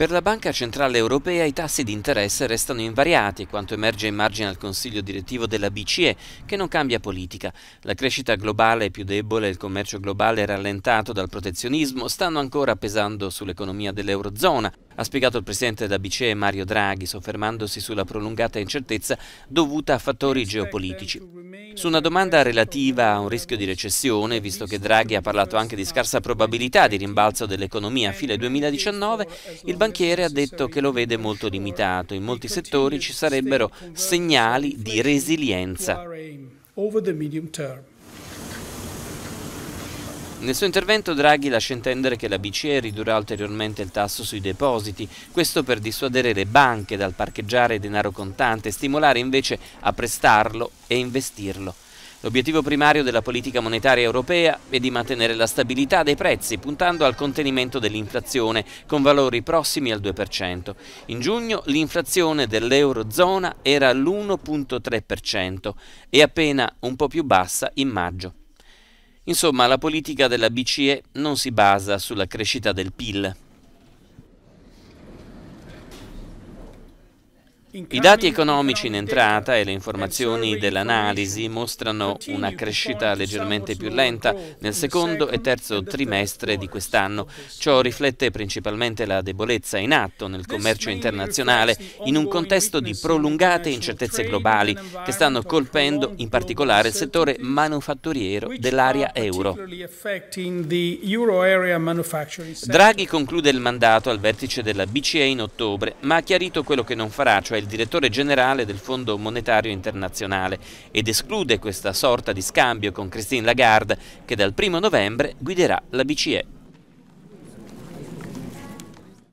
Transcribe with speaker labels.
Speaker 1: Per la Banca Centrale Europea i tassi di interesse restano invariati, quanto emerge in margine al Consiglio direttivo della BCE, che non cambia politica. La crescita globale è più debole e il commercio globale rallentato dal protezionismo stanno ancora pesando sull'economia dell'Eurozona, ha spiegato il presidente della BCE Mario Draghi, soffermandosi sulla prolungata incertezza dovuta a fattori geopolitici. Su una domanda relativa a un rischio di recessione, visto che Draghi ha parlato anche di scarsa probabilità di rimbalzo dell'economia a fine 2019, il Banco banchiere ha detto che lo vede molto limitato. In molti settori ci sarebbero segnali di resilienza. Nel suo intervento Draghi lascia intendere che la BCE ridurrà ulteriormente il tasso sui depositi, questo per dissuadere le banche dal parcheggiare denaro contante e stimolare invece a prestarlo e investirlo. L'obiettivo primario della politica monetaria europea è di mantenere la stabilità dei prezzi, puntando al contenimento dell'inflazione, con valori prossimi al 2%. In giugno l'inflazione dell'Eurozona era all'1.3% e appena un po' più bassa in maggio. Insomma, la politica della BCE non si basa sulla crescita del PIL, I dati economici in entrata e le informazioni dell'analisi mostrano una crescita leggermente più lenta nel secondo e terzo trimestre di quest'anno. Ciò riflette principalmente la debolezza in atto nel commercio internazionale in un contesto di prolungate incertezze globali che stanno colpendo in particolare il settore manufatturiero dell'area euro. Draghi conclude il mandato al vertice della BCE in ottobre, ma ha chiarito quello che non farà, cioè il direttore generale del Fondo Monetario Internazionale ed esclude questa sorta di scambio con Christine Lagarde che dal 1 novembre guiderà la BCE.